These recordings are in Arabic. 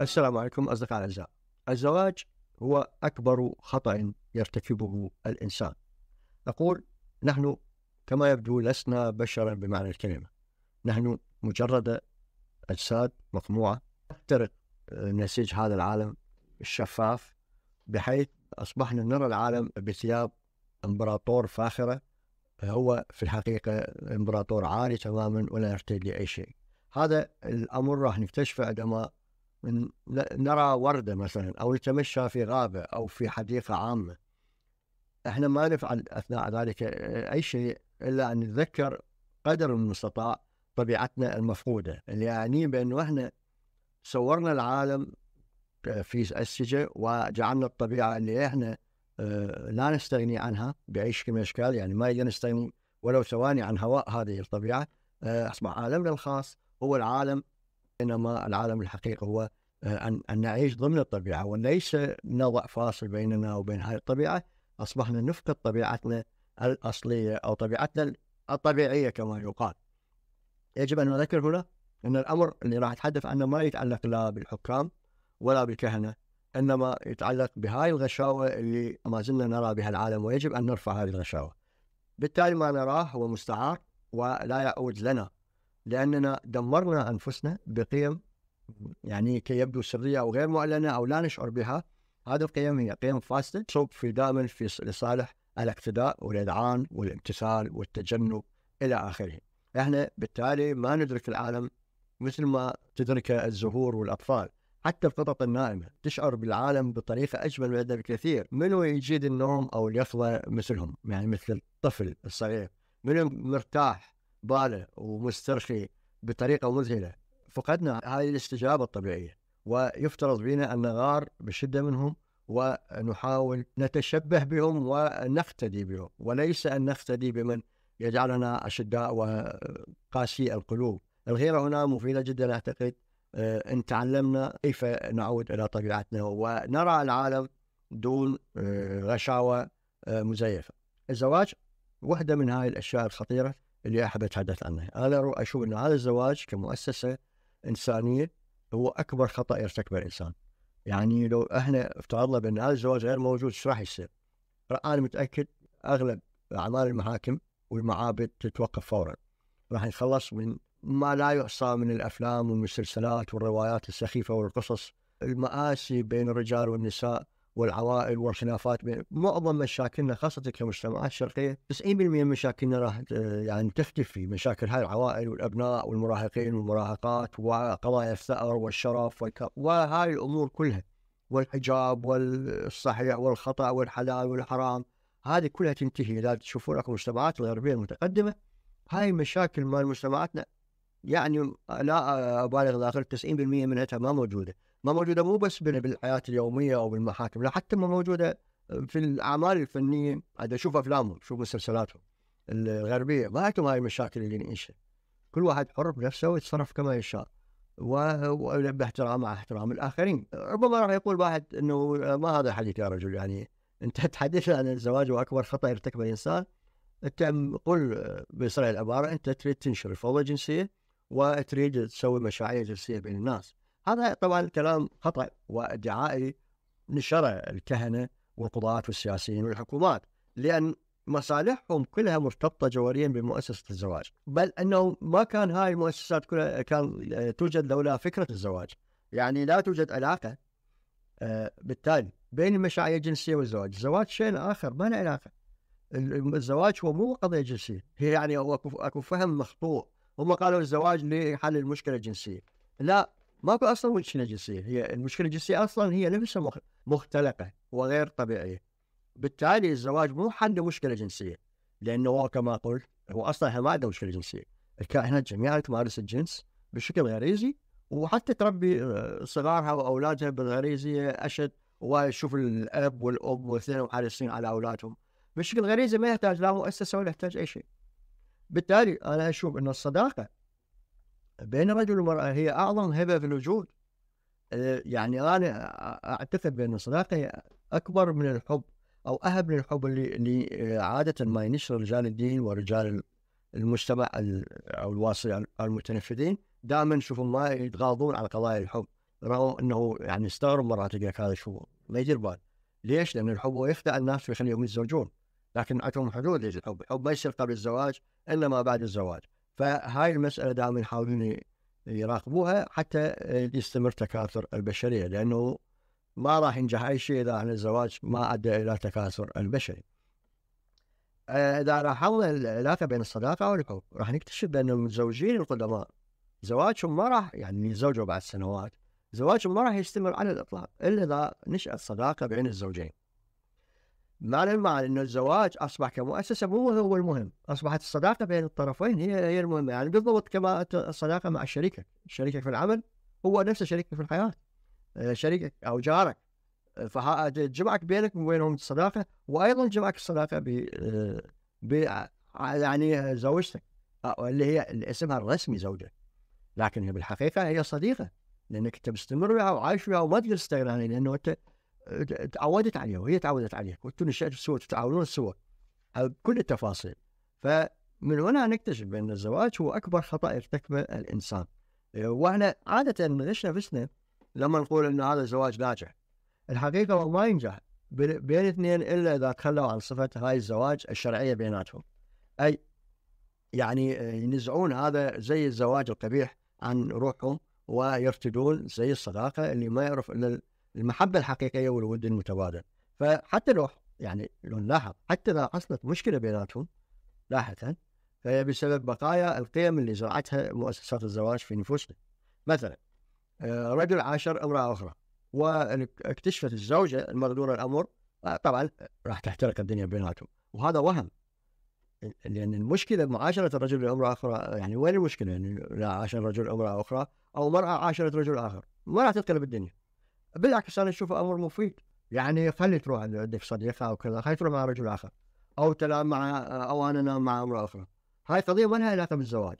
السلام عليكم أصدقاء الأعزاء الزواج هو أكبر خطأ يرتكبه الإنسان أقول نحن كما يبدو لسنا بشرا بمعنى الكلمة نحن مجرد أجساد مطموعة تخترق آه، نسيج هذا العالم الشفاف بحيث أصبحنا نرى العالم بثياب إمبراطور فاخرة هو في الحقيقة إمبراطور عالي تماما ولا يحتاج لأي شيء هذا الأمر راح نكتشفه عندما نرى وردة مثلا أو نتمشى في غابة أو في حديقة عامة احنا ما نفعل أثناء ذلك أي شيء إلا أن نتذكر قدر المستطاع طبيعتنا المفقودة اللي يعني بأنه احنا صورنا العالم في السجة وجعلنا الطبيعة اللي احنا آه، لا نستغني عنها باي شكل من الاشكال يعني ما يقدر نستغني ولو ثواني عن هواء هذه الطبيعه آه، اصبح عالمنا الخاص هو العالم بينما العالم الحقيقي هو آه، ان ان نعيش ضمن الطبيعه وليس نضع فاصل بيننا وبين هذه الطبيعه اصبحنا نفقد طبيعتنا الاصليه او طبيعتنا الطبيعيه كما يقال. يجب ان نذكر هنا ان الامر اللي راح اتحدث عنه ما يتعلق لا بالحكام ولا بالكهنه انما يتعلق بهاي الغشاوه اللي ما زلنا نرى بها العالم ويجب ان نرفع هذه الغشاوه. بالتالي ما نراه هو مستعار ولا يعود لنا لاننا دمرنا انفسنا بقيم يعني كي يبدو سريه او غير معلنه او لا نشعر بها هذه القيم هي قيم فاسده تصب في دائما في لصالح الاقتداء والإذعان والامتثال والتجنب إلى آخره إحنا بالتالي ما ندرك العالم مثل ما تدرك الزهور والأطفال حتى القطط النائمة تشعر بالعالم بطريقة أجمل من بكثير منو يجيد النوم أو اليقظة مثلهم يعني مثل الطفل الصغير منو مرتاح باله ومسترخي بطريقة مذهلة فقدنا هذه الاستجابة الطبيعية ويفترض بنا أن نغار بشدة منهم ونحاول نتشبه بهم ونقتدي بهم وليس أن نقتدي بمن يجعلنا أشداء وقاسي القلوب الغيرة هنا مفيدة جدا أعتقد آه، ان تعلمنا كيف نعود الى طبيعتنا ونرى العالم دون آه، غشاوه آه، مزيفه. الزواج وحده من هاي الاشياء الخطيره اللي احب اتحدث عنها، انا اشوف ان هذا الزواج كمؤسسه انسانيه هو اكبر خطا يرتكبه الانسان. يعني لو احنا افترضنا بان هذا الزواج غير موجود ايش راح يصير؟ انا متاكد اغلب اعمال المحاكم والمعابد تتوقف فورا. راح نخلص من ما لا يحصى من الافلام والمسلسلات والروايات السخيفه والقصص المآسي بين الرجال والنساء والعوائل والخلافات معظم مشاكلنا خاصة كمجتمعات شرقية 90% من مشاكلنا راح يعني تختفي مشاكل هاي العوائل والأبناء والمراهقين والمراهقات وقضايا الثأر والشرف وهاي الأمور كلها والحجاب والصحيح والخطأ والحلال والحرام هذه كلها تنتهي إذا تشوفون أكو مجتمعات الغربية المتقدمة هاي المشاكل مال مجتمعاتنا يعني لا آه، ابالغ داخل 90% منها ما موجوده، ما موجوده مو بس بالحياه اليوميه او بالمحاكم، لا حتى ما موجوده آه، في الاعمال الفنيه، عاد اشوف افلامهم، اشوف مسلسلاتهم الغربيه، ما عندهم هاي المشاكل اللي نعيشها. كل واحد حر بنفسه ويتصرف كما يشاء. باحترام مع احترام الاخرين، ربما راح يقول واحد انه آه، ما هذا حديث يا رجل يعني انت تحدث عن الزواج واكبر خطا يرتكبه الانسان انت قل بصريح العباره انت تريد تنشر الفوضى الجنسيه وتريد تسوي مشاريع جنسيه بين الناس هذا طبعا كلام خطا وادعائي نشره الكهنه والقضاة والسياسيين والحكومات لان مصالحهم كلها مرتبطه جوهريا بمؤسسه الزواج، بل انه ما كان هاي المؤسسات كلها كان آه، توجد لولا فكره الزواج، يعني لا توجد علاقه آه، بالتالي بين المشاعر الجنسيه والزواج، الزواج شيء اخر ما له علاقه. الزواج هو مو قضيه جنسيه، هي يعني اكو فهم مخطوط هم قالوا الزواج لحل المشكله الجنسيه لا ماكو اصلا مشكله جنسيه هي المشكله الجنسيه اصلا هي نفسها مختلقه وغير طبيعيه بالتالي الزواج مو حل مشكله جنسيه لانه هو كما قلت هو اصلا ما عنده مشكله جنسيه الكائنات جميعا تمارس الجنس بشكل غريزي وحتى تربي آه، صغارها واولادها بالغريزيه اشد وشوف الاب والام والاثنين حريصين على اولادهم بشكل غريزي ما يحتاج لا مؤسسه ولا يحتاج اي شيء. بالتالي أنا أشوف أن الصداقة بين الرجل والمرأة هي أعظم هبة في الوجود آه، يعني أنا أعتقد بأن الصداقة هي أكبر من الحب أو أهب من الحب اللي, اللي آه، عادة ما ينشر رجال الدين ورجال المجتمع أو الواصل المتنفذين دائما شوفوا ما يتغاضون على قضايا الحب رغم أنه يعني استغرب مرات يقول لك هذا شو ما يدير بال ليش؟ لأن الحب هو يخدع الناس ويخليهم يتزوجون لكن عندهم حدود للحب، الحب ما يصير قبل الزواج الا ما بعد الزواج، فهاي المساله دائما يحاولون يراقبوها حتى يستمر تكاثر البشريه لانه ما راح ينجح اي شيء اذا احنا الزواج ما ادى الى تكاثر البشري. آه، اذا لاحظنا العلاقه بين الصداقه والحب راح نكتشف بان المتزوجين القدماء زواجهم ما راح يعني يتزوجوا بعد سنوات، زواجهم ما راح يستمر على الاطلاق الا اذا نشات صداقه بين الزوجين. مع المعنى انه الزواج اصبح كمؤسسه مو هو المهم، اصبحت الصداقه بين الطرفين هي هي المهمه، يعني بالضبط كما الصداقه مع شريكك، شريكك في العمل هو نفسه شريكك في الحياه. آه، شريكك او جارك فجمعك آه، بينك وبينهم الصداقه وايضا جمعك الصداقه ب آه، ب يعني زوجتك اللي هي اللي اسمها الرسمي زوجه لكن هي بالحقيقه هي صديقه لانك انت مستمر وعايش وياها وما تقدر تستغنى عنها لانه انت تعودت عليها وهي تعودت عليها كنتوا نشأتوا سوا تتعاونون سوا بكل التفاصيل فمن هنا نكتشف بأن الزواج هو أكبر خطأ يرتكبه الإنسان آه، وإحنا عادة نغش نفسنا لما نقول أن هذا الزواج ناجح الحقيقة هو ما ينجح بين اثنين إلا إذا تخلوا عن صفة هاي الزواج الشرعية بيناتهم أي يعني آه، ينزعون هذا زي الزواج القبيح عن روحهم ويرتدون زي الصداقة اللي ما يعرف إلا المحبه الحقيقيه والود المتبادل فحتى لو يعني لو نلاحظ حتى لو حصلت مشكله بيناتهم لاحقا فهي بسبب بقايا القيم اللي زرعتها مؤسسات الزواج في نفوسنا مثلا آه، رجل عاشر امراه اخرى واكتشفت الزوجه المغدوره الامر آه، طبعا راح تحترق الدنيا بيناتهم وهذا وهم لان المشكله معاشره الرجل لامراه اخرى يعني وين المشكله؟ يعني لا عاشر رجل امراه اخرى او امراه عاشرت رجل اخر ما راح تنقلب الدنيا بالعكس انا اشوفه امر مفيد يعني خلي تروح عندك صديقه او كذا خلي تروح مع رجل اخر او تنام مع او انا انام مع امراه اخرى هاي قضيه ما لها علاقه بالزواج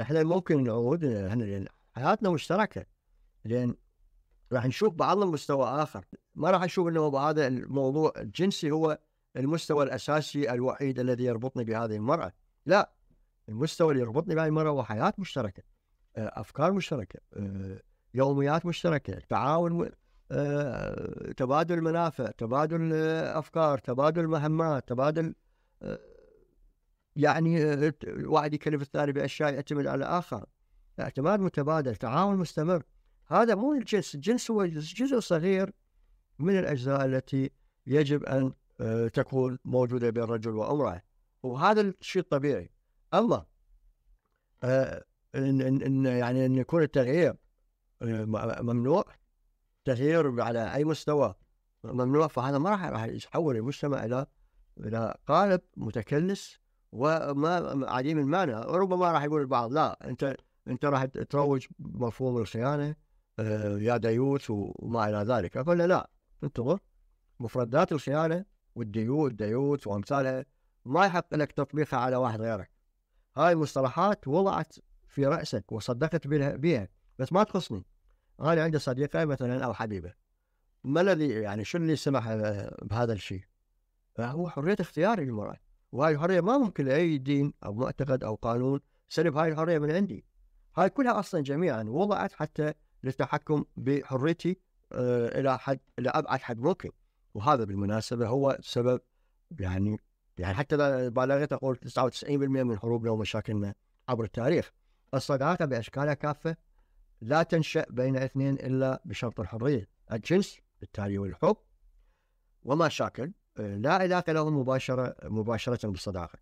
احنا ممكن نعود احنا لان حياتنا مشتركه لان راح نشوف بعضنا مستوى اخر ما راح نشوف انه هذا الموضوع الجنسي هو المستوى الاساسي الوحيد الذي يربطني بهذه المراه لا المستوى اللي يربطني بهذه المراه هو حياه مشتركه افكار مشتركه آه، يوميات مشتركه تعاون آه، تبادل منافع تبادل آه، افكار تبادل مهمات تبادل آه، يعني آه، واحد يكلف الثاني باشياء يعتمد على الاخر اعتماد متبادل تعاون مستمر هذا مو الجنس الجنس هو جزء صغير من الاجزاء التي يجب ان آه، تكون موجوده بين الرجل وامراه وهذا الشيء الطبيعي اما آه، ان ان يعني ان يكون التغيير ممنوع تغيير على اي مستوى ممنوع فهذا ما راح راح يحول المجتمع الى الى قالب متكلس وما عديم المعنى ربما راح يقول البعض لا انت انت راح تروج مفهوم الخيانه آه، يا ديوث وما الى ذلك قلنا لا انتظر مفردات الخيانه والديوث ديوث وامثالها ما يحق لك تطبيقها على واحد غيرك هاي المصطلحات وضعت في راسك وصدقت بها بس ما تخصني انا عندي صديقه مثلا او حبيبه ما الذي يعني شو اللي سمح آه، بهذا الشيء؟ هو حريه اختيار المراه وهاي الحريه ما ممكن لاي دين او معتقد او قانون سلب هاي الحريه من عندي هاي كلها اصلا جميعا وضعت حتى للتحكم بحريتي آه، الى حد الى ابعد حد ممكن وهذا بالمناسبه هو سبب يعني يعني حتى بالغت اقول 99% من حروبنا ومشاكلنا عبر التاريخ الصداقه باشكالها كافه لا تنشأ بين اثنين إلا بشرط الحرية الجنس بالتالي والحب وما شاكل لا علاقة له مباشرة مباشرة بالصداقة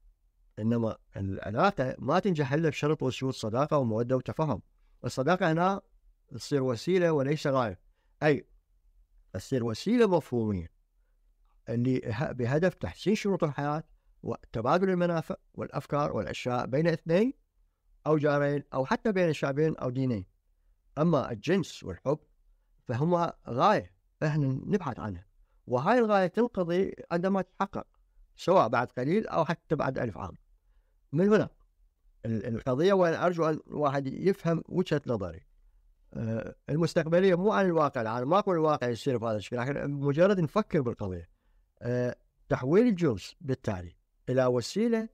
إنما العلاقة ما تنجح إلا بشرط وشروط صداقة ومودة وتفاهم الصداقة هنا تصير وسيلة وليس غاية أي تصير وسيلة مفهومية اللي بهدف تحسين شروط الحياة وتبادل المنافع والأفكار والأشياء بين اثنين أو جارين أو حتى بين شعبين أو دينين أما الجنس والحب فهما غاية فإحنا نبحث عنها وهاي الغاية تنقضي عندما تتحقق سواء بعد قليل أو حتى بعد ألف عام من هنا القضية وأنا أرجو أن الواحد يفهم وجهة نظري آه، المستقبلية مو عن الواقع العالم ماكو الواقع يصير بهذا الشكل لكن مجرد نفكر بالقضية آه، تحويل الجنس بالتالي إلى وسيلة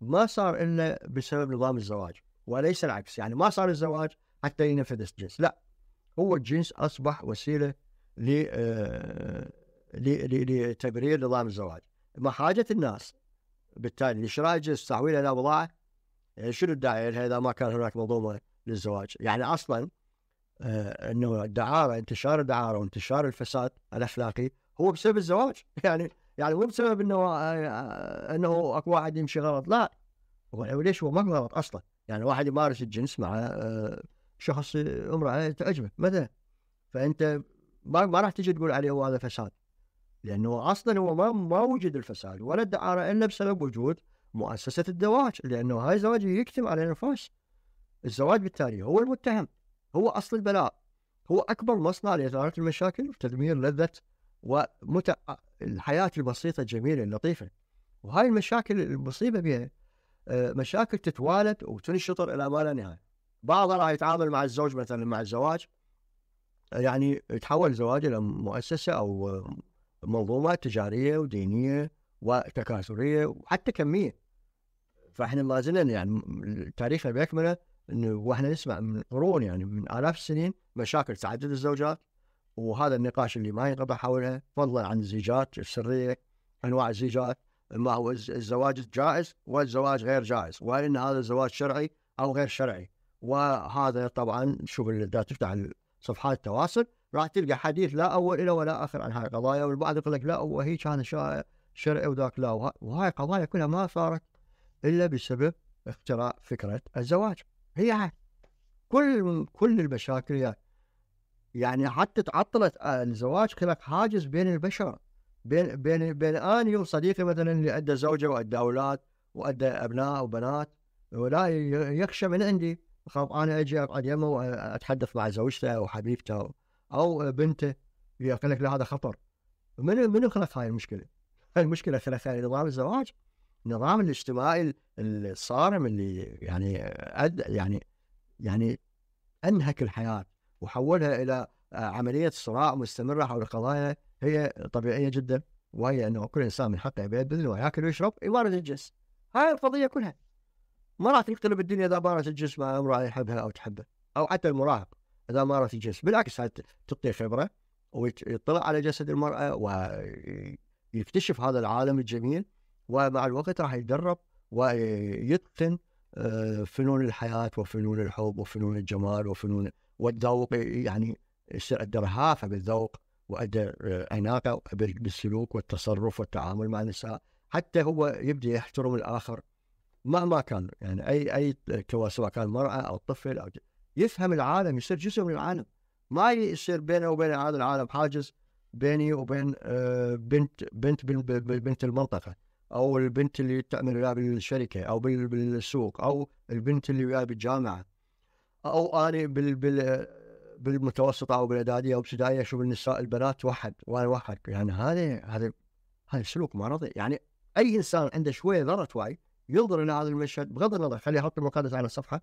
ما صار إلا بسبب نظام الزواج وليس العكس يعني ما صار الزواج حتى ينفذ الجنس لا هو الجنس أصبح وسيلة آه، لتبرير نظام الزواج ما حاجه الناس بالتالي لشراء الجنس تحويله إلى بضاعة آه، شنو الداعي لها إذا ما كان هناك منظومة للزواج يعني أصلا آه، أنه الدعارة انتشار الدعارة وانتشار الفساد الأخلاقي هو بسبب الزواج يعني يعني مو بسبب انه انه اكو واحد يمشي غلط لا وليش ليش هو ما غلط اصلا يعني واحد يمارس الجنس مع شخص امرأة تعجبك مثلا فأنت ما, ما راح تجي تقول عليه هو هذا فساد لأنه أصلا هو ما ما وجد الفساد ولا الدعارة إلا بسبب وجود مؤسسة الزواج لأنه هاي الزواج يكتم على النفوس الزواج بالتالي هو المتهم هو أصل البلاء هو أكبر مصنع لإثارة المشاكل وتدمير لذة ومتع الحياة البسيطة الجميلة اللطيفة وهاي المشاكل المصيبة بها آه، مشاكل تتوالد وتنشطر إلى ما لا نهاية بعضها راح يتعامل مع الزوج مثلا مع الزواج يعني يتحول الزواج الى مؤسسه او منظومه تجاريه ودينيه وتكاثريه وحتى كميه فاحنا ما زلنا يعني التاريخ بيكمله انه واحنا نسمع من قرون يعني من الاف السنين مشاكل تعدد الزوجات وهذا النقاش اللي ما ينقطع حولها فضلا عن الزيجات السريه انواع الزيجات ما هو الزواج جائز والزواج غير جائز وهل ان هذا الزواج شرعي او غير شرعي وهذا طبعا شوف اذا تفتح صفحات التواصل راح تلقى حديث لا اول له ولا اخر عن هاي القضايا والبعض يقول لك لا هو هي كان شرعي وذاك لا وهاي القضايا كلها ما صارت الا بسبب اختراع فكره الزواج هي هاي كل كل المشاكل يعني, يعني حتى تعطلت الزواج خلق حاجز بين البشر بين بين بين اني وصديقي مثلا اللي عنده زوجه وعنده اولاد وعنده ابناء وبنات ولا يخشى من عندي خاف انا اجي اقعد يمه واتحدث مع زوجته او حبيبته او بنته يقول لك لا هذا خطر من من خلق هاي المشكله؟ هاي المشكله خلقها نظام الزواج النظام الاجتماعي الصارم اللي يعني أد يعني يعني انهك الحياه وحولها الى عمليه صراع مستمره حول قضايا هي طبيعيه جدا وهي انه كل انسان من حقه يبذل وياكل ويشرب يمارس الجنس هاي القضيه كلها ما راح تنقلب الدنيا اذا مارس الجنس مع امراه يحبها او تحبه او حتى المراهق اذا مارس الجنس بالعكس تعطيه خبره ويطلع على جسد المراه ويكتشف هذا العالم الجميل ومع الوقت راح يتدرب ويتقن آه، فنون الحياه وفنون الحب وفنون الجمال وفنون والذوق يعني يصير عنده رهافه بالذوق وعنده آه، اناقه بالسلوك والتصرف والتعامل مع النساء حتى هو يبدا يحترم الاخر مهما كان يعني اي اي سواء كان مرأة او طفل او يفهم العالم يصير جزء من العالم ما يصير بينه وبين هذا العالم حاجز بيني وبين آه، بنت بنت بنت, بنت المنطقه او البنت اللي تعمل وياها بالشركه او بالسوق او البنت اللي وياها بالجامعه او انا بال بال بالمتوسطه او بالاعداديه او ابتدائيه اشوف النساء البنات واحد وانا واحد يعني هذا هذا هذا سلوك مرضي يعني اي انسان عنده شويه ذره وعي ينظر الى هذا المشهد بغض النظر خليه يحط المقدس على الصفحه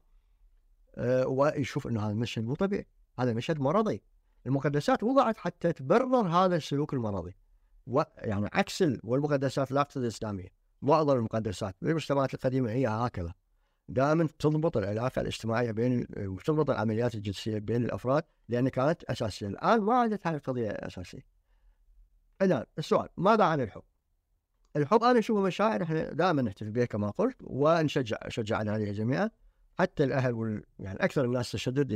آه، ويشوف انه هذا المشهد مو طبيعي هذا مشهد مرضي المقدسات وضعت حتى تبرر هذا السلوك المرضي ويعني عكس والمقدسات اقصد الاسلاميه معظم المقدسات بالمجتمعات القديمه هي هكذا دائما تضبط العلاقه الاجتماعيه بين وتضبط العمليات الجنسيه بين الافراد لان كانت اساسيه الان ما عادت هذه القضيه اساسيه الان السؤال ماذا عن الحب؟ الحب انا اشوفه مشاعر احنا دائما نحتفل بها كما قلت ونشجع شجع على عليها جميعا حتى الاهل وال... يعني اكثر الناس تشدد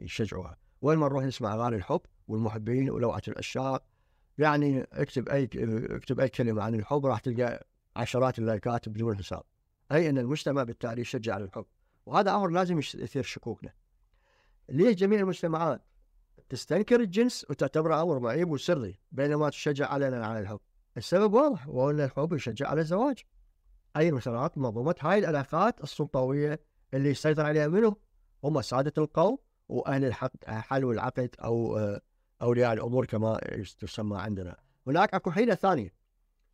يشجعوها وين ما نروح نسمع اغاني الحب والمحبين ولوعه العشاق يعني اكتب اي اكتب اي كلمه عن الحب راح تلقى عشرات اللايكات بدون حساب اي ان المجتمع بالتالي يشجع على الحب وهذا امر لازم يثير شكوكنا ليش جميع المجتمعات تستنكر الجنس وتعتبره امر معيب وسري بينما تشجع علينا على الحب السبب واضح وهو أن الحب يشجع على الزواج أي المسارات منظومة هاي العلاقات السلطوية اللي يسيطر عليها منه هم سادة القوم وأهل الحق حلو العقد أو آه، أولياء الأمور كما تسمى عندنا هناك أكو حيلة ثانية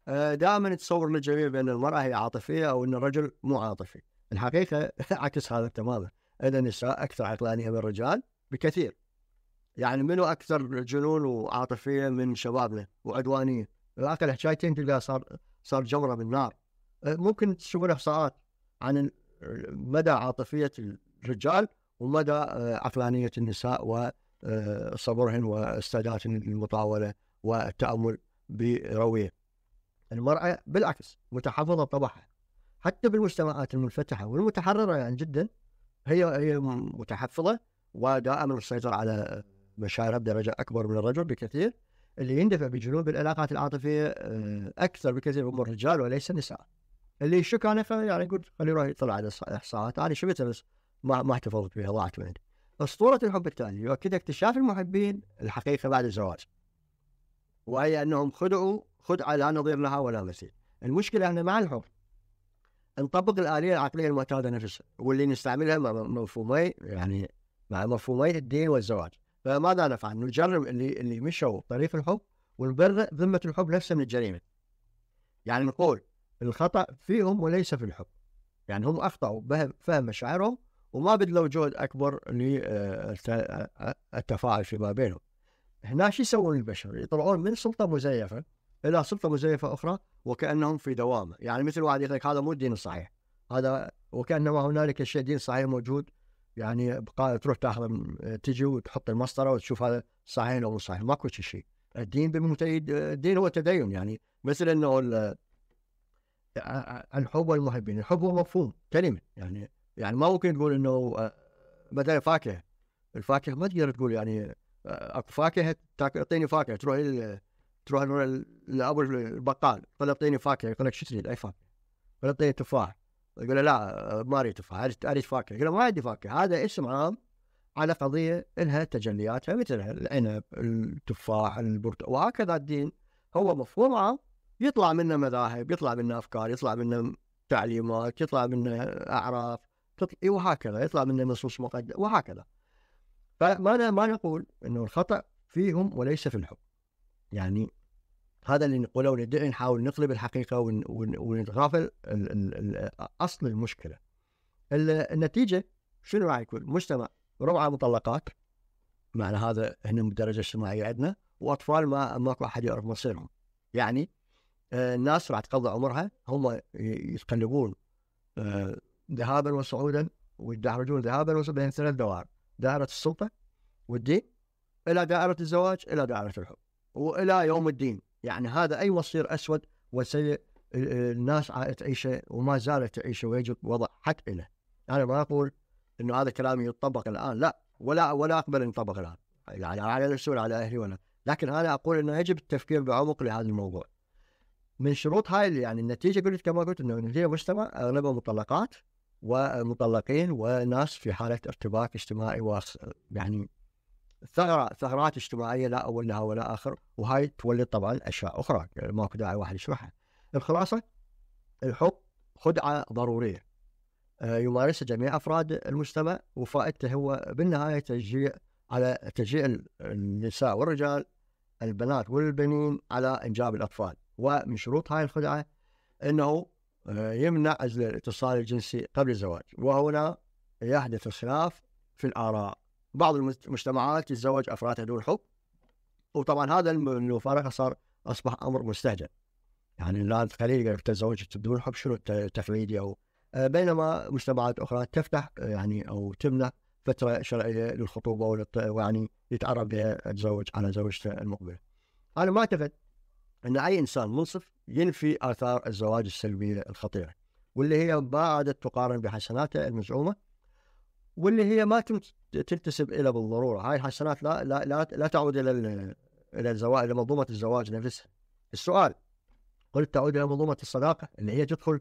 آه، دائما تصور للجميع بأن المرأة هي عاطفية أو أن الرجل مو عاطفي الحقيقة عكس هذا تماما أن النساء أكثر عقلانية من الرجال بكثير يعني منو أكثر جنون وعاطفية من شبابنا وعدوانية الاقل حكايتين تلقاه صار صار جمره بالنار أه، ممكن تشوفون احصاءات عن مدى عاطفيه الرجال ومدى أه، عقلانيه النساء وصبرهن أه، واستعدادهن للمطاوله والتامل برويه. المراه بالعكس متحفظه بطبعها حتى بالمجتمعات المنفتحه والمتحرره يعني جدا هي هي متحفظه ودائما تسيطر على مشاعرها بدرجه اكبر من الرجل بكثير اللي يندفع بجنوب بالعلاقات العاطفيه آه، اكثر بكثير من الرجال وليس النساء. اللي يشك انا يعني يقول خليه يروح يطلع على الاحصاءات انا شفتها بس ما ما احتفظت بها ضاعت من عندي. اسطوره الحب التالي يؤكد اكتشاف المحبين الحقيقه بعد الزواج. وهي انهم خدعوا خدعه لا نظير لها ولا مثيل. المشكله احنا مع الحب نطبق الاليه العقليه المعتاده نفسها واللي نستعملها مع مفهومي يعني مع مفهومي الدين والزواج. فماذا نفعل؟ نجرم اللي اللي مشوا طريق الحب ونبرئ ذمة الحب نفسها من الجريمة يعني نقول الخطأ فيهم وليس في الحب يعني هم أخطأوا فهم مشاعرهم وما بذلوا جهد أكبر للتفاعل آه، آه، فيما بينهم هنا شو يسوون البشر يطلعون من سلطة مزيفة إلى سلطة مزيفة أخرى وكأنهم في دوامة يعني مثل واحد يقول لك هذا مو الدين الصحيح هذا وكأنما هنالك شيء دين صحيح موجود يعني تروح تاخذ تجي وتحط المسطره وتشوف هذا صحيح او مو صحيح ماكو شيء الدين بالمتيد الدين هو تدين يعني مثل انه الحب والمحبين الحب هو مفهوم كلمه يعني يعني ما ممكن تقول انه آه، مثلا فاكهه الفاكهه ما تقدر تقول يعني آه، اكو فاكهه تعطيني فاكهه تروح تروح لابو البقال يقول اعطيني فاكهه يقول لك شو تريد اي فاكهه؟ يقول اعطيني تفاح يقول لا آه، ما اريد تفاحه اريد فاكهه يقول ما عندي فاكهه هذا اسم عام على قضيه لها تجلياتها مثل العنب التفاح البرتقال وهكذا الدين هو مفهوم عام يطلع منه مذاهب يطلع منه افكار يطلع منه تعليمات يطلع منه اعراف تطلع وهكذا يطلع منه نصوص مقدسه وهكذا فما ما نقول انه الخطا فيهم وليس في الحكم يعني هذا اللي نقوله وندعي نحاول نقلب الحقيقه ونتغافل اصل المشكله. النتيجه شنو راح يكون؟ مجتمع ربع مطلقات معنى هذا هنا بالدرجه الاجتماعيه عندنا واطفال ما ماكو احد يعرف مصيرهم. يعني آه، الناس راح تقضي عمرها هم يتقلبون آه، ذهابا وصعودا ويدحرجون ذهابا وصعودا بين ثلاث دوائر دائره السلطه والدين الى دائره الزواج الى دائره الحب والى يوم الدين يعني هذا أي وصير أسود وسيء الناس تعيشه وما زالت تعيشه ويجب وضع حد له أنا ما أقول أنه هذا كلامي يطبق الآن لا ولا ولا أقبل أن يطبق الآن يعني على الرسول على أهلي وانا لكن أنا أقول أنه يجب التفكير بعمق لهذا الموضوع من شروط هاي يعني النتيجة قلت كما قلت أنه هي مجتمع أغلبها مطلقات ومطلقين وناس في حالة ارتباك اجتماعي و يعني ثغره ثغرات اجتماعيه لا اول لها ولا اخر وهاي تولد طبعا اشياء اخرى يعني ماكو داعي واحد يشرحها. الخلاصه الحب خدعه ضروريه آه، يمارسها جميع افراد المجتمع وفائدته هو بالنهايه تشجيع على تشجيع النساء والرجال البنات والبنين على انجاب الاطفال ومن شروط هاي الخدعه انه آه، يمنع الاتصال الجنسي قبل الزواج وهنا يحدث الخلاف في الاراء بعض المجتمعات يتزوج افرادها دون حب وطبعا هذا المفارقه صار اصبح امر مستهجن يعني الان قليل يقول تزوجت بدون حب شنو تقليدي او آه، بينما مجتمعات اخرى تفتح آه، يعني او تمنع فتره شرعيه للخطوبه ويعني يتعرف بها الزوج على زوجته المقبله. انا ما اعتقد ان اي انسان منصف ينفي اثار الزواج السلبيه الخطيره واللي هي ما عادت تقارن بحسناته المزعومه واللي هي ما تنتسب الى بالضروره هاي الحسنات لا لا لا, لا تعود الى الى الزواج الى منظومه الزواج نفسها السؤال قلت تعود الى منظومه الصداقه اللي هي تدخل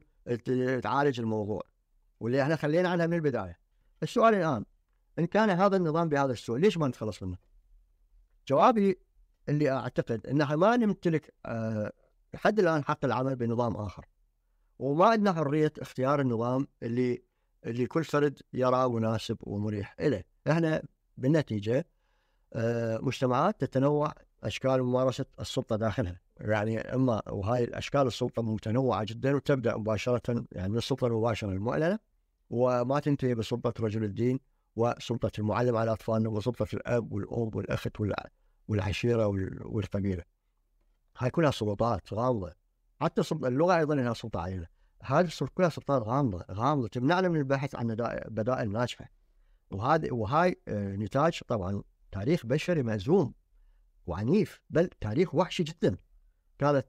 تعالج الموضوع واللي احنا خلينا عنها من البدايه السؤال الان ان كان هذا النظام بهذا السوء ليش ما نتخلص منه؟ جوابي اللي اعتقد ان ما نمتلك آه، لحد الان حق العمل بنظام اخر وما عندنا حريه اختيار النظام اللي اللي كل فرد يرى مناسب ومريح له إحنا بالنتيجة آه، مجتمعات تتنوع أشكال ممارسة السلطة داخلها يعني اما وهاي اشكال السلطه متنوعه جدا وتبدا مباشره يعني من السلطه المباشره المعلنه وما تنتهي بسلطه رجل الدين وسلطه المعلم على اطفالنا وسلطه الاب والام والاخت والعشيره والقبيله. هاي كلها سلطات غامضه حتى اللغه ايضا لها سلطه علينا. هذه كلها سلطات غامضه غامضه تمنعنا من البحث عن بدائل ناجحه وهذا وهاي آه، نتاج طبعا تاريخ بشري مهزوم وعنيف بل تاريخ وحشي جدا كانت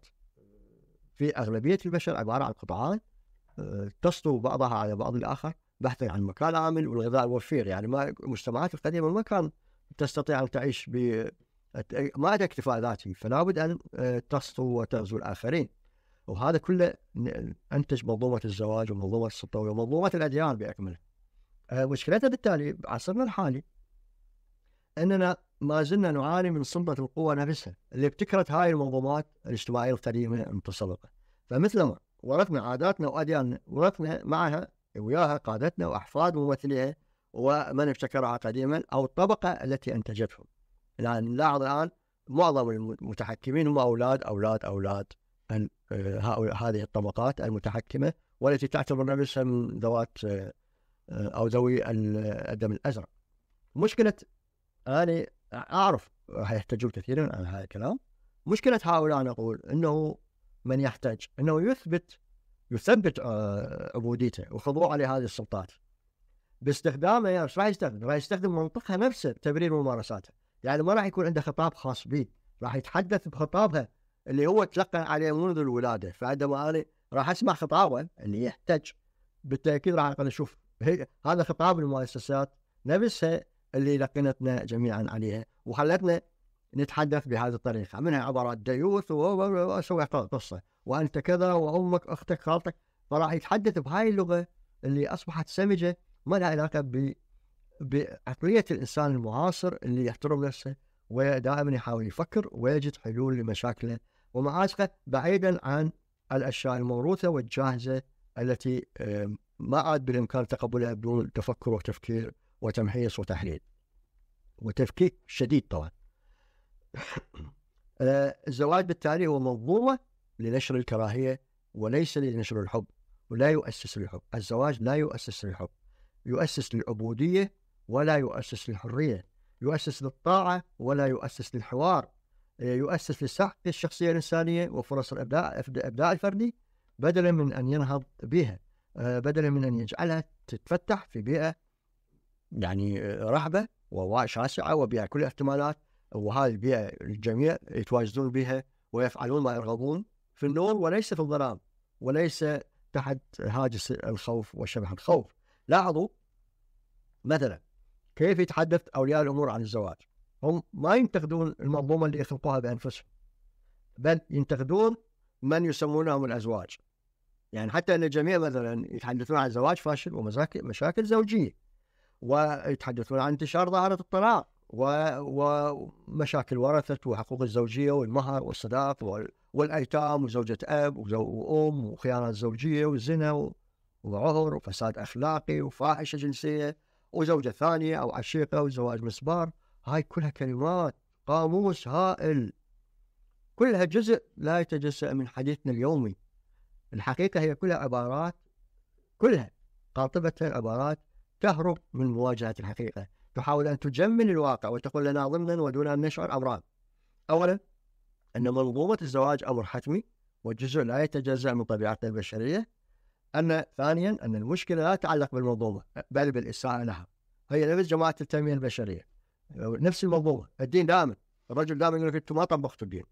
في اغلبيه البشر عباره عن قطعان آه، تسطو بعضها على بعض الاخر بحثا عن مكان عامل والغذاء الوفير يعني ما المجتمعات القديمه ما كان تستطيع ان تعيش ب ما عندها اكتفاء ذاتي فلا بد ان آه، تسطو وتغزو الاخرين وهذا كله انتج منظومه الزواج ومنظومه السطوه ومنظومه الاديان باكمله. آه، مشكلتنا بالتالي بعصرنا الحالي اننا ما زلنا نعاني من سلطه القوة نفسها اللي ابتكرت هاي المنظومات الاجتماعيه القديمه المتسلطه. فمثلما ورثنا عاداتنا وادياننا ورثنا معها وياها قادتنا واحفاد ممثليها ومن ابتكرها قديما او الطبقه التي انتجتهم. الان يعني نلاحظ الان معظم المتحكمين هم اولاد اولاد اولاد هؤلاء آه، هذه الطبقات المتحكمة والتي تعتبر نفسها من ذوات آه، آه، أو ذوي الدم الأزرق مشكلة أنا أعرف يحتجون كثيرا على هذا الكلام مشكلة هؤلاء نقول أنه من يحتاج أنه يثبت يثبت عبوديته وخضوعه لهذه السلطات باستخدامه يعني راح يستخدم؟ راح يستخدم منطقها نفسه تبرير ممارساته يعني ما راح يكون عنده خطاب خاص به راح يتحدث بخطابها اللي هو تلقن عليه منذ الولاده فعندما انا راح اسمع خطابه اللي يحتاج بالتاكيد راح اشوف هذا خطاب المؤسسات نفسها اللي لقنتنا جميعا عليها وخلتنا نتحدث بهذه الطريقة منها عبارات ديوث وأسوي قصة وأنت كذا وأمك أختك خالتك فراح يتحدث بهاي اللغة اللي أصبحت سمجة ما لها علاقة ب بعقلية الإنسان المعاصر اللي يحترم نفسه ودائما يحاول يفكر ويجد حلول لمشاكله ومعاشقه بعيدا عن الاشياء الموروثه والجاهزه التي ما عاد بالامكان تقبلها بدون تفكر وتفكير وتمحيص وتحليل وتفكيك شديد طبعا آه، الزواج بالتالي هو منظومه لنشر الكراهيه وليس لنشر الحب ولا يؤسس للحب الزواج لا يؤسس للحب يؤسس للعبوديه ولا يؤسس للحريه يؤسس للطاعه ولا يؤسس للحوار يؤسس لسحق الشخصية الإنسانية وفرص الإبداع الإبداع الفردي بدلا من أن ينهض بها آه، بدلا من أن يجعلها تتفتح في بيئة يعني آه، رحبة وشاسعة وبها كل الاحتمالات وهذه البيئة الجميع يتواجدون بها ويفعلون ما يرغبون في النور وليس في الظلام وليس تحت هاجس الخوف وشبح الخوف لاحظوا مثلا كيف يتحدث أولياء الأمور عن الزواج هم ما ينتقدون المنظومة اللي يخلقوها بأنفسهم بل ينتقدون من يسمونهم الأزواج يعني حتى أن الجميع مثلا يتحدثون عن زواج فاشل ومشاكل زوجية ويتحدثون عن انتشار ظاهرة الطلاق ومشاكل ورثة وحقوق الزوجية والمهر والصداق والأيتام وزوجة أب وأم وخيانة الزوجية والزنا وعهر وفساد أخلاقي وفاحشة جنسية وزوجة ثانية أو عشيقة وزواج مسبار هاي كلها كلمات قاموس هائل كلها جزء لا يتجزأ من حديثنا اليومي الحقيقة هي كلها عبارات كلها قاطبة عبارات تهرب من مواجهة الحقيقة تحاول أن تجمل الواقع وتقول لنا ضمنا ودون أن نشعر أمران أولا أن منظومة الزواج أمر حتمي وجزء لا يتجزأ من طبيعتنا البشرية أن ثانيا أن المشكلة لا تتعلق بالمنظومة بل بالإساءة لها هي نفس جماعة التنمية البشرية نفس المنظومه الدين دائما الرجل دائما يقول لك انتم ما طبقتوا الدين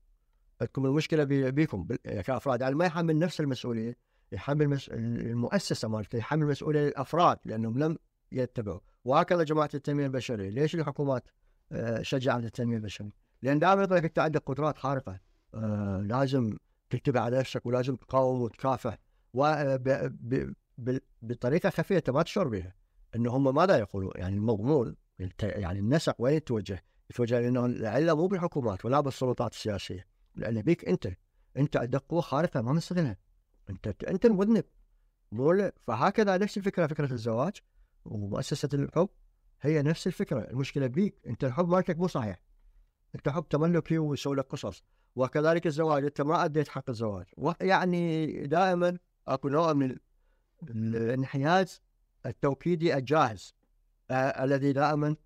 عندكم المشكله بيكم كافراد يعني ما يحمل نفس المسؤوليه يحمل مس... المؤسسه مالته يحمل المسؤوليه للافراد لانهم لم يتبعوا وهكذا جماعه التنميه البشريه ليش الحكومات آه، شجعت التنميه البشريه؟ لان دائما يقول لك انت عندك قدرات خارقه آه، لازم تتبع على نفسك ولازم تقاوم وتكافح و ب... ب... بطريقه خفيه انت ما تشعر بها انه هم ماذا يقولوا يعني المضمون يعني النسق وين يتوجه؟ يتوجه لانه العله مو بالحكومات ولا بالسلطات السياسيه، العله بيك انت، انت عندك قوه خارقه ما مستغلها. انت انت المذنب. مو فهكذا نفس الفكره فكره الزواج ومؤسسه الحب هي نفس الفكره، المشكله بيك، انت الحب مالك مو صحيح. انت حب تملكي ويسوي لك قصص، وكذلك الزواج، انت ما اديت حق الزواج، يعني دائما اكو نوع من الانحياز التوكيدي الجاهز آه، الذي دائما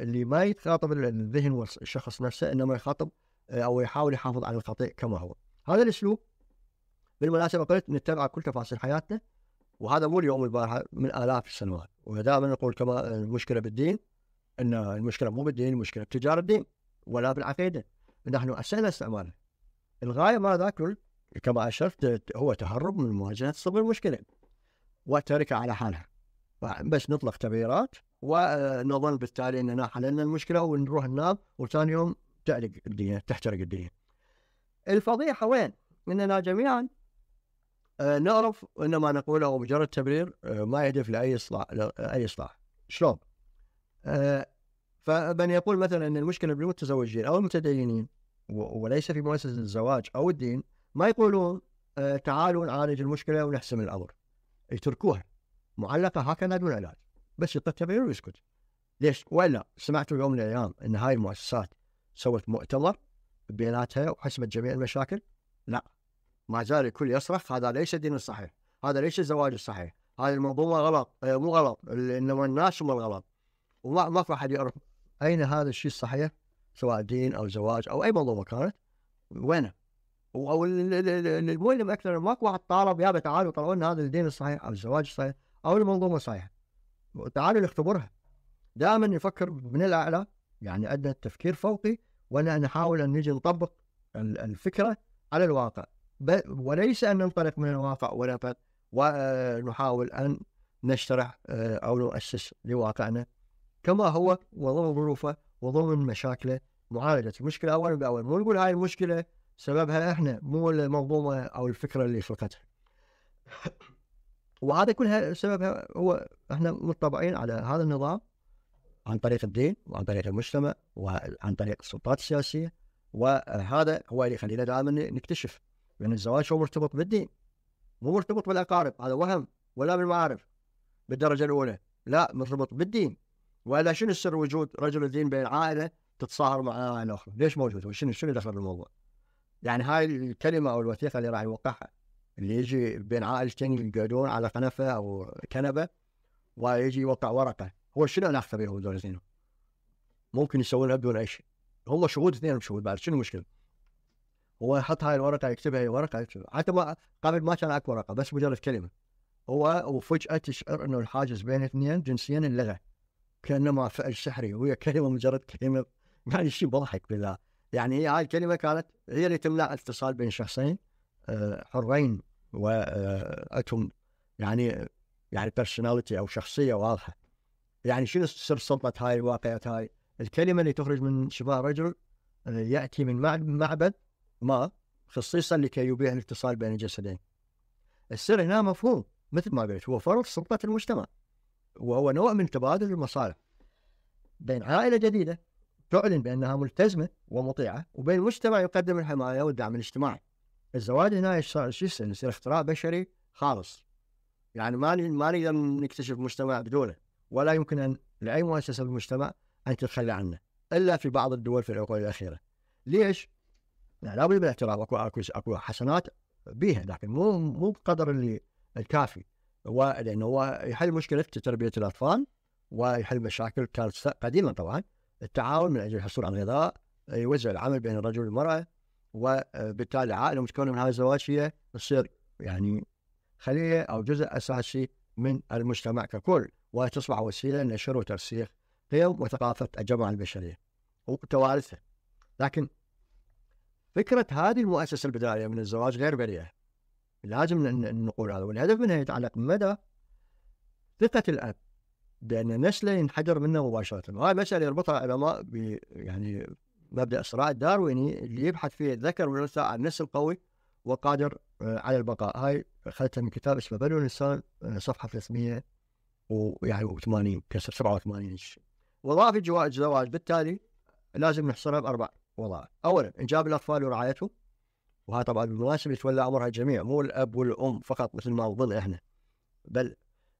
اللي ما يخاطب الذهن والشخص نفسه انما يخاطب آه، او يحاول يحافظ على الخطيء كما هو. هذا الاسلوب بالمناسبه قلت نتبعه كل تفاصيل حياتنا وهذا مو اليوم البارحه من الاف السنوات ودائما نقول كما المشكله بالدين ان المشكله مو بالدين المشكله بتجار الدين ولا بالعقيده نحن اسئله استعماله الغايه ما ذاك كما اشرت هو تهرب من مواجهه صلب المشكله وتركها على حالها بس نطلق تغييرات ونظن بالتالي اننا حللنا المشكله ونروح النار وثاني يوم تعلق الدنيا تحترق الدنيا. الفضيحه وين؟ اننا جميعا آه، نعرف ان ما نقوله مجرد تبرير آه، ما يهدف لاي اصلاح لاي اصلاح. شلون؟ آه، فمن يقول مثلا ان المشكله بالمتزوجين او المتدينين وليس في مؤسسه الزواج او الدين ما يقولون تعالوا نعالج المشكله ونحسم الامر. يتركوها. معلقه هكذا دون علاج بس يطق تبرير ويسكت ليش؟ ولا سمعت يوم من الايام ان هاي المؤسسات سوت مؤتمر بيناتها وحسمت جميع المشاكل؟ لا ما زال الكل يصرخ هذا ليس الدين الصحيح، هذا ليس الزواج الصحيح، هذه المنظومه غلط مو غلط إيه، انما الناس هم الغلط وما ما في احد يعرف اين هذا الشيء الصحيح سواء دين او زواج او اي منظومه كانت وينه؟ والمؤلم اكثر ماكو واحد طالب يابا تعالوا طلعوا لنا هذا الدين الصحيح او الزواج الصحيح أو المنظومة صحيحه تعالوا لاختبرها دائما نفكر من الأعلى يعني عندنا التفكير فوقي وأنا نحاول أن نجي نطبق الفكرة على الواقع وليس أن ننطلق من الواقع ونفق ونحاول أن نشرح آه، أو نؤسس لواقعنا كما هو وضمن ظروفه وضمن مشاكله معالجة المشكلة أولا بأول مو نقول هاي المشكلة سببها إحنا مو المنظومة أو الفكرة اللي خلقتها وهذا كلها سببها هو احنا مطبعين على هذا النظام عن طريق الدين وعن طريق المجتمع وعن طريق السلطات السياسيه وهذا هو اللي يخلينا دائما نكتشف بان الزواج هو مرتبط بالدين مو مرتبط بالاقارب هذا وهم ولا بالمعارف بالدرجه الاولى لا مرتبط بالدين ولا شنو السر وجود رجل الدين بين عائله تتصاهر مع عائله اخرى ليش موجود شنو شنو دخل بالموضوع يعني هاي الكلمه او الوثيقه اللي راح يوقعها اللي يجي بين عائلتين يقعدون على كنفه او كنبه ويجي يوقع ورقه هو شنو علاقته بينهم هذول الاثنين؟ ممكن يسوونها بدون اي شيء هم شهود اثنين شهود بعد شنو المشكله؟ هو يحط هاي الورقه يكتبها هي ورقه يكتبها. حتى ما قبل ما كان اكو ورقه بس مجرد كلمه هو وفجاه تشعر انه الحاجز بين اثنين جنسيا انلغى كانما فعل سحري وهي كلمه مجرد كلمه يعني شيء بضحك بالله يعني هي هاي الكلمه كانت هي اللي تمنع الاتصال بين شخصين حرين واتهم يعني يعني بيرسوناليتي او شخصيه واضحه يعني شنو سر سلطه هاي واقعت هاي الكلمه اللي تخرج من شفاه رجل آه، ياتي من معبد ما خصيصا لكي يبيح الاتصال بين الجسدين السر هنا مفهوم مثل ما قلت هو فرض سلطه المجتمع وهو نوع من تبادل المصالح بين عائله جديده تعلن بانها ملتزمه ومطيعه وبين مجتمع يقدم الحمايه والدعم الاجتماعي الزواج هنا صار شو يصير؟ يصير اختراع بشري خالص يعني ما ما نقدر نكتشف مجتمع بدونه ولا يمكن ان لاي مؤسسه في المجتمع ان تتخلى عنه الا في بعض الدول في العقود الاخيره. ليش؟ يعني لابد من الاعتراف اكو اكو اكو حسنات بيها لكن مو مو بقدر اللي الكافي هو لانه هو يحل مشكله تربيه الاطفال ويحل مشاكل كانت قديما طبعا التعاون من اجل الحصول على الغذاء يوزع العمل بين الرجل والمراه وبالتالي عائله متكونه من هذا الزواج هي تصير يعني خليه او جزء اساسي من المجتمع ككل وتصبح وسيله لنشر وترسيخ قيم وثقافه الجماعه البشريه وتوارثها لكن فكره هذه المؤسسه البدائيه من الزواج غير بريئه لازم نقول هذا والهدف منها يتعلق بمدى ثقه الاب بان نسله ينحدر منه مباشره وهذه مساله يربطها العلماء يعني مبدا الصراع الدارويني اللي يبحث فيه الذكر والانثى عن نسل قوي وقادر آه، على البقاء هاي اخذتها من كتاب اسمه بنو الانسان آه، صفحه 380 يعني كسر 87 وظائف الزواج بالتالي لازم نحصرها باربع وظائف اولا انجاب الاطفال ورعايتهم وهذا طبعا بالمناسبه يتولى امرها الجميع مو الاب والام فقط مثل ما نظن احنا بل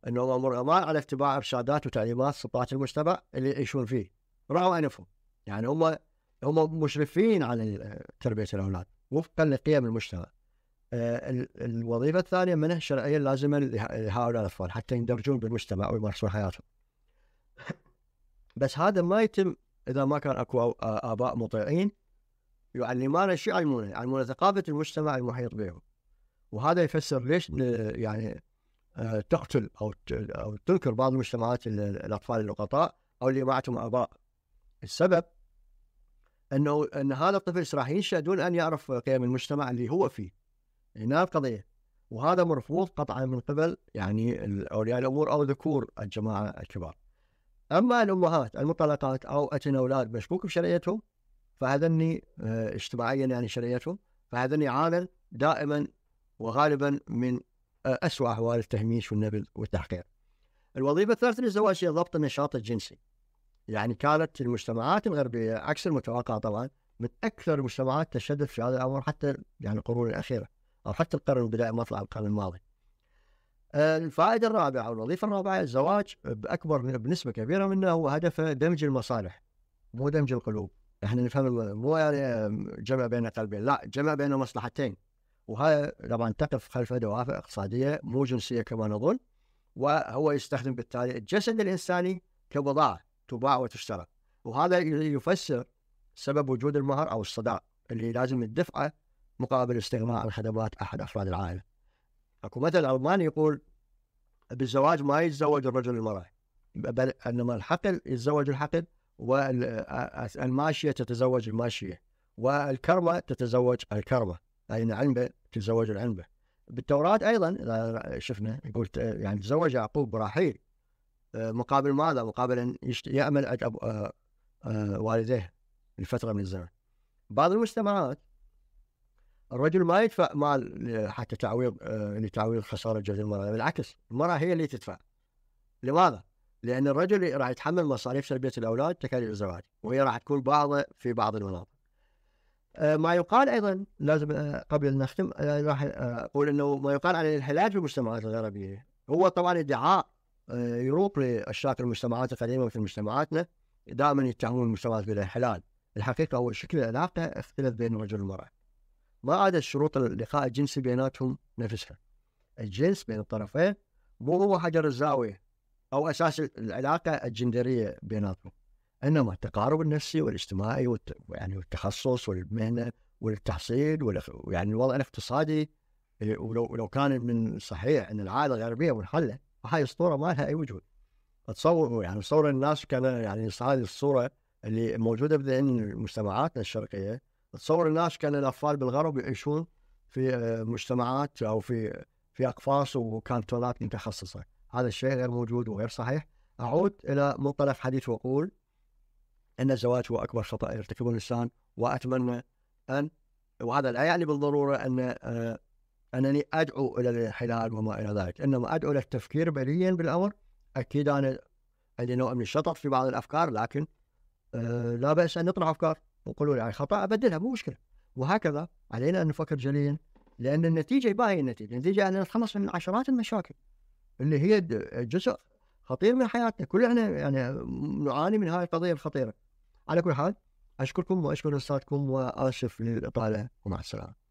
انه امر امان على اتباع ارشادات وتعليمات سلطات المجتمع اللي يعيشون فيه رعوا انفهم يعني هم هم مشرفين على تربيه الاولاد وفقا لقيم المجتمع. آه، الوظيفه الثانيه منح شرعيه لازمه لهؤلاء الاطفال حتى يندرجون بالمجتمع ويمارسون حياتهم. بس هذا ما يتم اذا ما كان اكو اباء مطيعين يعلمون شو يعلمونه؟ يعلمونه ثقافه المجتمع المحيط بهم. وهذا يفسر ليش يعني تقتل او او تنكر بعض المجتمعات الاطفال اللقطاء او اللي معتهم اباء. السبب انه ان هذا الطفل راح ينشا دون ان يعرف قيم المجتمع اللي هو فيه. هنا القضيه وهذا مرفوض قطعا من قبل يعني اولياء يعني الامور او ذكور الجماعه الكبار. اما الامهات المطلقات او اتن اولاد مشكوك بشرعيتهم فهذني آه، اجتماعيا يعني شرعيتهم فهذني عانى دائما وغالبا من آه، أسوأ احوال التهميش والنبل والتحقير. الوظيفه الثالثه للزواج هي ضبط النشاط الجنسي. يعني كانت المجتمعات الغربيه عكس المتوقع طبعا من اكثر المجتمعات تشدد في هذا الامر حتى يعني القرون الاخيره او حتى القرن بدايه مطلع القرن الماضي. آه، الفائده الرابعه او الوظيفه الرابعه الزواج باكبر بنسبه كبيره منه هو هدفه دمج المصالح مو دمج القلوب. احنا نفهم مو يعني جمع بين قلبين لا جمع بين مصلحتين وهذا طبعا تقف خلف دوافع اقتصاديه مو جنسيه كما نظن وهو يستخدم بالتالي الجسد الانساني كبضاعه تباع وتشترى وهذا يفسر سبب وجود المهر أو الصداع اللي لازم الدفعة مقابل استغناء عن خدمات أحد أفراد العائلة أكو مثل ألماني يقول بالزواج ما يتزوج الرجل المرأة بل إنما الحقل يتزوج الحقل والماشية تتزوج الماشية والكرمة تتزوج الكرمة يعني العنبة نعم، تتزوج العنبة بالتوراة أيضا شفنا يقول يعني تزوج يعقوب براحيل مقابل ماذا؟ مقابل ان يامل اجر آه، آه، والديه لفتره من الزمن. بعض المجتمعات الرجل ما يدفع مال حتى تعويض آه، لتعويض خساره جهد المراه، بالعكس المراه هي اللي تدفع. لماذا؟ لان الرجل راح يتحمل مصاريف تربيه الاولاد تكاليف الزواج، وهي راح تكون بعض في بعض المناطق. ما يقال ايضا لازم قبل ان نختم راح اقول انه ما يقال عن الانحلال في المجتمعات الغربيه هو طبعا ادعاء آه، يروق لاشراك المجتمعات القديمه مثل مجتمعاتنا دائما يتهمون المجتمعات بالانحلال الحقيقه هو شكل العلاقه اختلف بين الرجل والمراه ما عادت شروط اللقاء الجنسي بيناتهم نفسها الجنس بين الطرفين مو هو حجر الزاويه او اساس العلاقه الجندريه بيناتهم انما التقارب النفسي والاجتماعي والت... يعني والتخصص والمهنه والتحصيل وال... يعني الوضع الاقتصادي آه، ولو ولو كان من صحيح ان العاده الغربيه منحله هاي اسطوره ما لها اي وجود اتصور يعني تصور الناس كان يعني هذه الصوره اللي موجوده بين مجتمعاتنا الشرقيه تصور الناس كان الاطفال بالغرب يعيشون في آه، مجتمعات او في في اقفاص وكانتونات متخصصه هذا الشيء غير موجود وغير صحيح اعود الى منطلق حديث واقول ان الزواج هو اكبر خطا يرتكبه الانسان واتمنى ان وهذا لا يعني بالضروره ان آه، انني ادعو الى الانحلال وما الى ذلك، انما ادعو الى التفكير بليا بالامر، اكيد انا عندي نوع من الشطط في بعض الافكار لكن آه لا باس ان نطرح افكار ونقولوا لي خطا ابدلها مو مشكله، وهكذا علينا ان نفكر جليا لان النتيجه ما هي النتيجه، النتيجه ان نتخلص من عشرات المشاكل اللي هي جزء خطير من حياتنا، كلنا يعني نعاني من هذه القضيه الخطيره. على كل حال اشكركم واشكر استاذكم واسف للاطاله ومع السلامه.